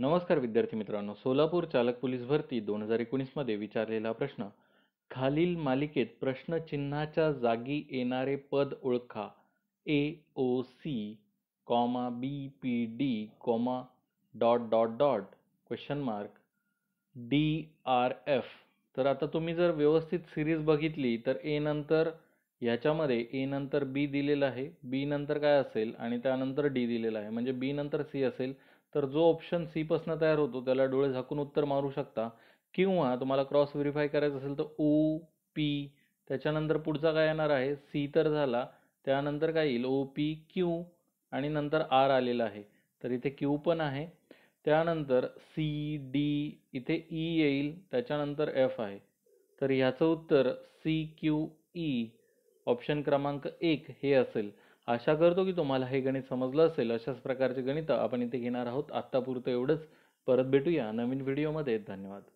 नमस्कार विद्यार्थी मित्रांनो सोलापूर चालक पोलीस भरती दोन हजार एकोणीसमध्ये विचारलेला प्रश्न खालील मालिकेत प्रश्नचिन्हाच्या जागी येणारे पद ओळखा A O C comma B P D comma dot dot dot question mark D R F तर आता तुम्ही जर व्यवस्थित सिरीज बघितली तर ए नंतर ह्याच्यामध्ये ए नंतर बी दिलेलं आहे बी नंतर काय असेल आणि त्यानंतर डी दिलेलं आहे म्हणजे बी नंतर सी असेल तर जो ऑप्शन सीपासनं तयार होतो त्याला डोळे झाकून उत्तर मारू शकता किंवा तुम्हाला क्रॉस व्हेरीफाय करायचं असेल तर ओ पी त्याच्यानंतर पुढचा काय येणार आहे सी तर झाला त्यानंतर काय येईल ओ पी क्यू आणि नंतर आर आलेला आहे तर इथे क्यू पण आहे त्यानंतर सी डी इथे ई e येईल त्याच्यानंतर एफ आहे तर ह्याचं उत्तर सी क्यू ई ऑप्शन क्रमांक एक हे असेल आशा करतो की तुम्हाला हे गणित समजलं असेल अशाच प्रकारचे गणित आपण इथे घेणार आहोत आत्तापुरतं एवढंच परत भेटूया नवीन व्हिडिओमध्ये धन्यवाद